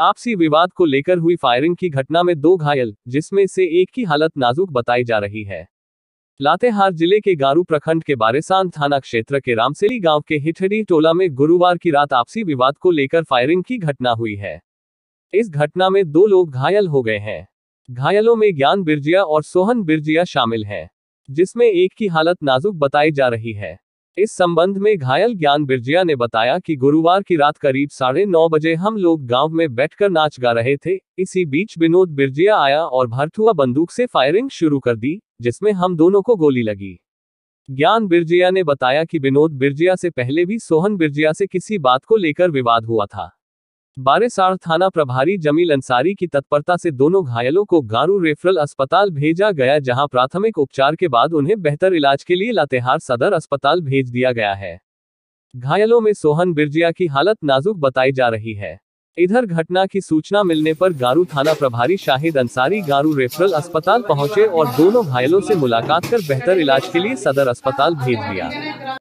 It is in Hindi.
आपसी विवाद को लेकर हुई फायरिंग की घटना में दो घायल जिसमें से एक की हालत नाजुक बताई जा रही है लातेहार जिले के गारू प्रखंड के बारेसान थाना क्षेत्र के रामसेली गांव के हिठडी टोला में गुरुवार की रात आपसी विवाद को लेकर फायरिंग की घटना हुई है इस घटना में दो लोग घायल हो गए हैं घायलों में ज्ञान बिरजिया और सोहन बिरजिया शामिल हैं जिसमें एक की हालत नाजुक बताई जा रही है इस संबंध में घायल ज्ञान बिरजिया ने बताया कि गुरुवार की रात करीब साढ़े नौ बजे हम लोग गांव में बैठकर नाच गा रहे थे इसी बीच विनोद बिरजिया आया और भरथुआ बंदूक से फायरिंग शुरू कर दी जिसमें हम दोनों को गोली लगी ज्ञान बिरजिया ने बताया कि विनोद बिरजिया से पहले भी सोहन बिरजिया से किसी बात को लेकर विवाद हुआ था बारेसार थाना प्रभारी जमील अंसारी की तत्परता से दोनों घायलों को गारू रेफरल अस्पताल भेजा गया जहां प्राथमिक उपचार के बाद उन्हें बेहतर इलाज के लिए लातेहार सदर अस्पताल भेज दिया गया है घायलों में सोहन बिरजिया की हालत नाजुक बताई जा रही है इधर घटना की सूचना मिलने पर गारू थाना प्रभारी शाहिद अंसारी गारू रेफरल अस्पताल पहुंचे और दोनों घायलों से मुलाकात कर बेहतर इलाज के लिए सदर अस्पताल भेज दिया